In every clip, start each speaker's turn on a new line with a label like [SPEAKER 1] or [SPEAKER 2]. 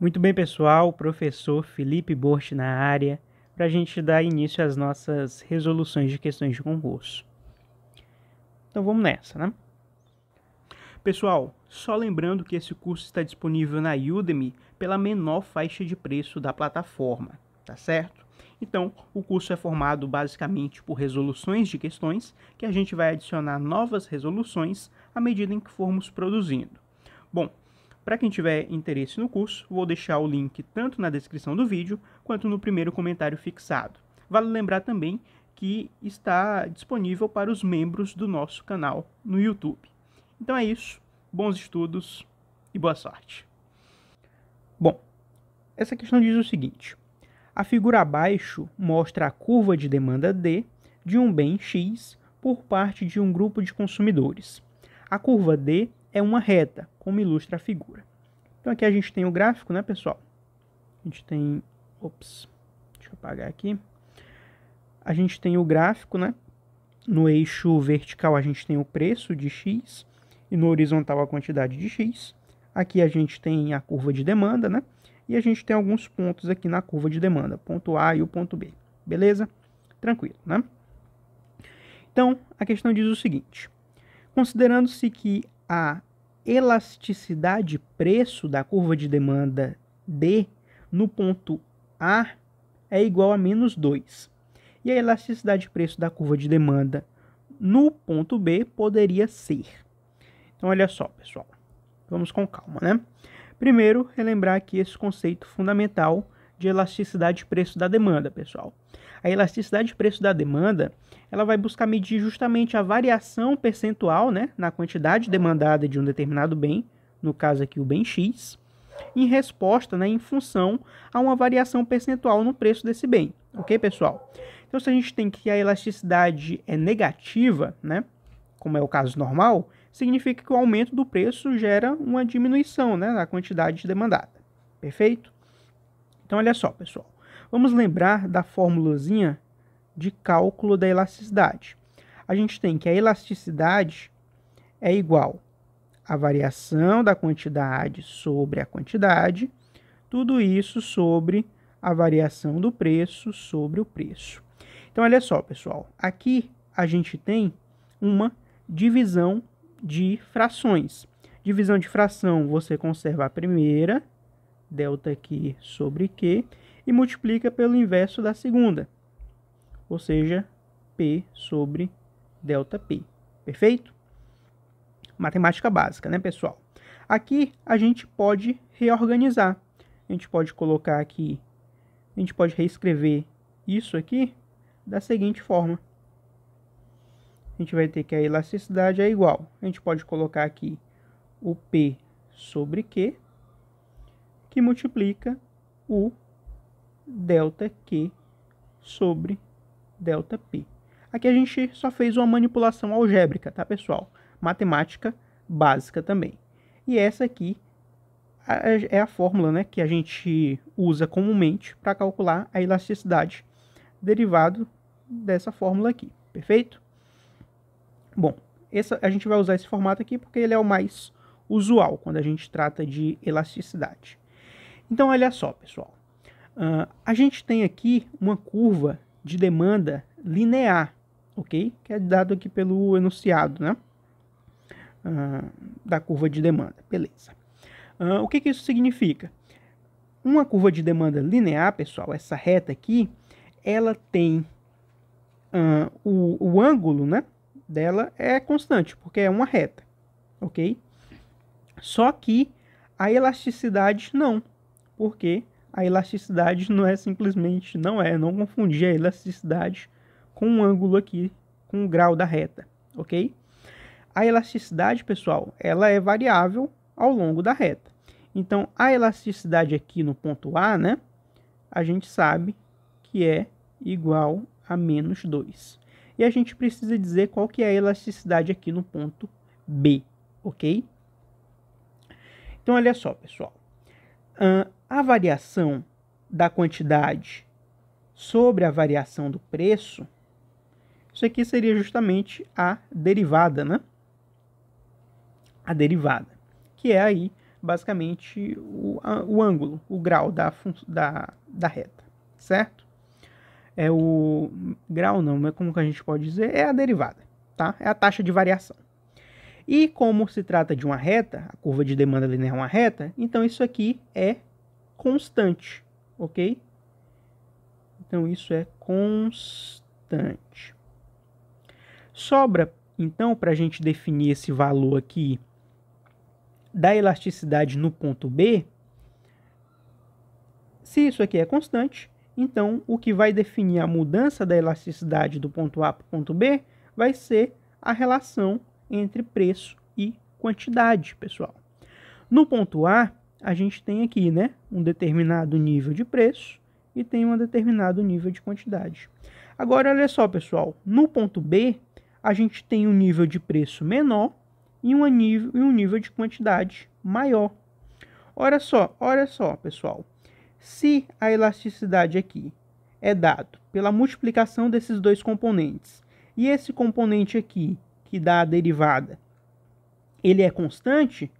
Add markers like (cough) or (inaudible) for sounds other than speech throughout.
[SPEAKER 1] Muito bem, pessoal, professor Felipe Borch na área, para a gente dar início às nossas resoluções de questões de concurso. Então vamos nessa, né? Pessoal, só lembrando que esse curso está disponível na Udemy pela menor faixa de preço da plataforma, tá certo? Então, o curso é formado basicamente por resoluções de questões que a gente vai adicionar novas resoluções à medida em que formos produzindo. Bom, para quem tiver interesse no curso, vou deixar o link tanto na descrição do vídeo quanto no primeiro comentário fixado. Vale lembrar também que está disponível para os membros do nosso canal no YouTube. Então é isso, bons estudos e boa sorte. Bom, essa questão diz o seguinte: a figura abaixo mostra a curva de demanda D de um bem X por parte de um grupo de consumidores. A curva D é uma reta, como ilustra a figura. Então aqui a gente tem o gráfico, né, pessoal? A gente tem, ops, deixa eu apagar aqui. A gente tem o gráfico, né? No eixo vertical a gente tem o preço de x e no horizontal a quantidade de x. Aqui a gente tem a curva de demanda, né? E a gente tem alguns pontos aqui na curva de demanda, ponto A e o ponto B. Beleza? Tranquilo, né? Então, a questão diz o seguinte: considerando-se que A elasticidade preço da curva de demanda D no ponto A é igual a menos 2. E a elasticidade preço da curva de demanda no ponto B poderia ser. Então, olha só, pessoal. Vamos com calma, né? Primeiro, relembrar aqui esse conceito fundamental de elasticidade preço da demanda, pessoal a elasticidade de preço da demanda ela vai buscar medir justamente a variação percentual né, na quantidade demandada de um determinado bem, no caso aqui o bem X, em resposta, né, em função a uma variação percentual no preço desse bem. Ok, pessoal? Então, se a gente tem que a elasticidade é negativa, né, como é o caso normal, significa que o aumento do preço gera uma diminuição né, na quantidade demandada. Perfeito? Então, olha só, pessoal. Vamos lembrar da formulazinha de cálculo da elasticidade. A gente tem que a elasticidade é igual à variação da quantidade sobre a quantidade, tudo isso sobre a variação do preço sobre o preço. Então, olha só, pessoal, aqui a gente tem uma divisão de frações. Divisão de fração, você conserva a primeira, delta Q sobre Q, e multiplica pelo inverso da segunda, ou seja, P sobre ΔP. Perfeito? Matemática básica, né, pessoal? Aqui a gente pode reorganizar. A gente pode colocar aqui, a gente pode reescrever isso aqui da seguinte forma. A gente vai ter que a elasticidade é igual. A gente pode colocar aqui o P sobre Q, que multiplica o delta Q sobre delta P. Aqui a gente só fez uma manipulação algébrica, tá, pessoal? Matemática básica também. E essa aqui é a fórmula né, que a gente usa comumente para calcular a elasticidade derivado dessa fórmula aqui, perfeito? Bom, essa, a gente vai usar esse formato aqui porque ele é o mais usual quando a gente trata de elasticidade. Então, olha só, pessoal. Uh, a gente tem aqui uma curva de demanda linear, ok? Que é dado aqui pelo enunciado, né? Uh, da curva de demanda, beleza. Uh, o que, que isso significa? Uma curva de demanda linear, pessoal, essa reta aqui, ela tem uh, o, o, ângulo né, dela é constante, porque é uma reta, ok? Só que a elasticidade não, porque a elasticidade não é simplesmente, não é, não confundir a elasticidade com o um ângulo aqui, com o um grau da reta, ok? A elasticidade, pessoal, ela é variável ao longo da reta. Então, a elasticidade aqui no ponto A, né, a gente sabe que é igual a menos 2. E a gente precisa dizer qual que é a elasticidade aqui no ponto B, ok? Então, olha só, pessoal a variação da quantidade sobre a variação do preço, isso aqui seria justamente a derivada, né? A derivada, que é aí basicamente o, a, o ângulo, o grau da, da, da reta, certo? É o grau não, mas como que a gente pode dizer? É a derivada, tá? É a taxa de variação. E como se trata de uma reta, a curva de demanda linear é uma reta, então isso aqui é constante, ok? Então isso é constante. Sobra, então, para a gente definir esse valor aqui da elasticidade no ponto B, se isso aqui é constante, então o que vai definir a mudança da elasticidade do ponto A para o ponto B vai ser a relação entre preço e quantidade, pessoal. No ponto A, a gente tem aqui né, um determinado nível de preço e tem um determinado nível de quantidade. Agora, olha só, pessoal, no ponto B, a gente tem um nível de preço menor e, uma nível, e um nível de quantidade maior. Olha só, olha só, pessoal. Se a elasticidade aqui é dado pela multiplicação desses dois componentes e esse componente aqui que dá a derivada, ele é constante,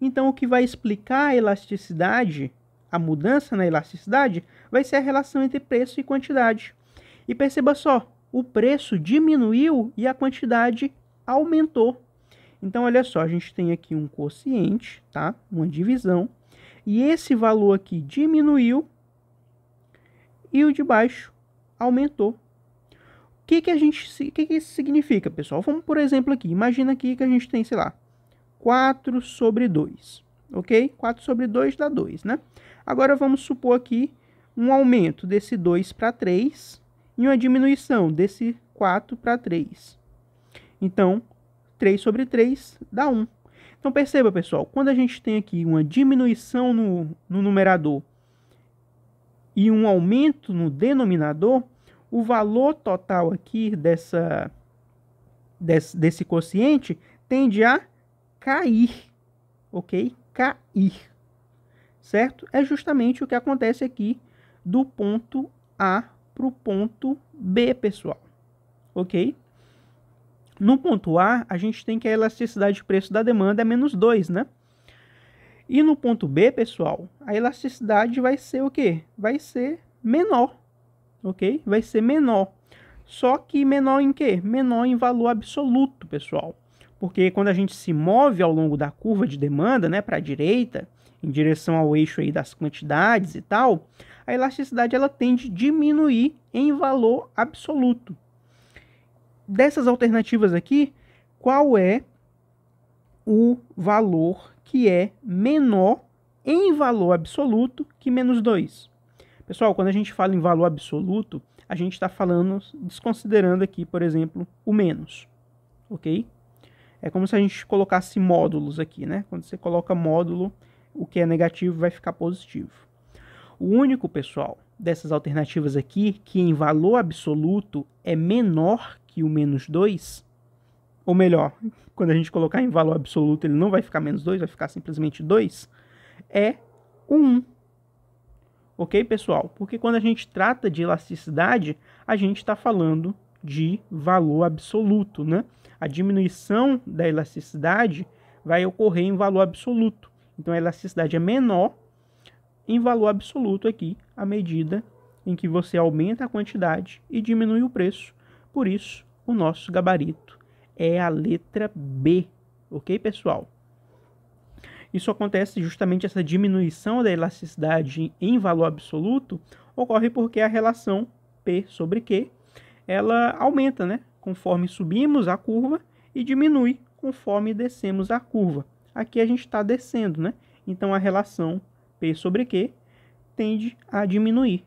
[SPEAKER 1] então o que vai explicar a elasticidade, a mudança na elasticidade, vai ser a relação entre preço e quantidade. E perceba só, o preço diminuiu e a quantidade aumentou. Então, olha só, a gente tem aqui um quociente, tá? Uma divisão. E esse valor aqui diminuiu e o de baixo aumentou. O que, que a gente que, que isso significa, pessoal? Vamos, por exemplo, aqui. Imagina aqui que a gente tem, sei lá, 4 sobre 2. Ok? 4 sobre 2 dá 2, né? Agora vamos supor aqui um aumento desse 2 para 3 e uma diminuição desse 4 para 3. Então, 3 sobre 3 dá 1. Então perceba, pessoal, quando a gente tem aqui uma diminuição no, no numerador e um aumento no denominador, o valor total aqui dessa, desse, desse quociente tende a cair, ok? Cair, certo? É justamente o que acontece aqui do ponto A para o ponto B, pessoal, ok? No ponto A, a gente tem que a elasticidade de preço da demanda é menos 2, né? E no ponto B, pessoal, a elasticidade vai ser o quê? Vai ser menor, ok? Vai ser menor. Só que menor em quê? Menor em valor absoluto, pessoal. Porque quando a gente se move ao longo da curva de demanda, né, para a direita, em direção ao eixo aí das quantidades e tal, a elasticidade ela tende a diminuir em valor absoluto. Dessas alternativas aqui, qual é o valor que é menor em valor absoluto que menos 2? Pessoal, quando a gente fala em valor absoluto, a gente está falando, desconsiderando aqui, por exemplo, o menos, ok? É como se a gente colocasse módulos aqui, né? Quando você coloca módulo, o que é negativo vai ficar positivo. O único, pessoal, dessas alternativas aqui, que em valor absoluto é menor que o menos 2, ou melhor, (laughs) quando a gente colocar em valor absoluto ele não vai ficar menos 2, vai ficar simplesmente 2, é o 1 ok, pessoal? Porque quando a gente trata de elasticidade, a gente está falando de valor absoluto, né? A diminuição da elasticidade vai ocorrer em valor absoluto. Então, a elasticidade é menor em valor absoluto aqui, à medida em que você aumenta a quantidade e diminui o preço. Por isso, o nosso gabarito é a letra B, ok, pessoal? Isso acontece justamente essa diminuição da elasticidade em valor absoluto ocorre porque a relação P sobre Q ela aumenta, né? Conforme subimos a curva e diminui conforme descemos a curva. Aqui a gente está descendo, né? Então a relação P sobre Q tende a diminuir,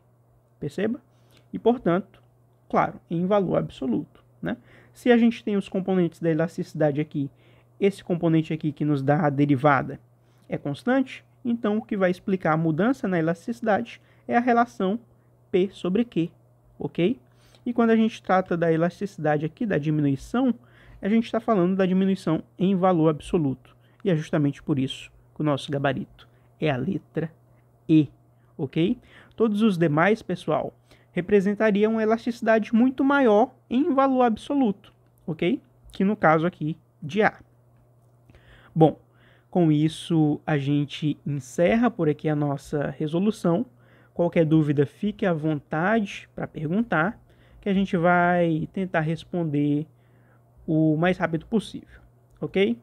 [SPEAKER 1] perceba? E portanto, claro, em valor absoluto, né? Se a gente tem os componentes da elasticidade aqui, esse componente aqui que nos dá a derivada é constante, então o que vai explicar a mudança na elasticidade é a relação P sobre Q, ok? E quando a gente trata da elasticidade aqui, da diminuição, a gente está falando da diminuição em valor absoluto. E é justamente por isso que o nosso gabarito é a letra E, ok? Todos os demais, pessoal, representariam uma elasticidade muito maior em valor absoluto, ok? Que no caso aqui de A. Bom, com isso, a gente encerra por aqui a nossa resolução. Qualquer dúvida, fique à vontade para perguntar, que a gente vai tentar responder o mais rápido possível, ok?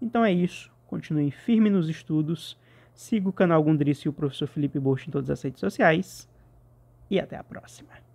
[SPEAKER 1] Então é isso. Continuem firme nos estudos. Siga o canal Gundrice e o professor Felipe Bosch em todas as redes sociais. E até a próxima.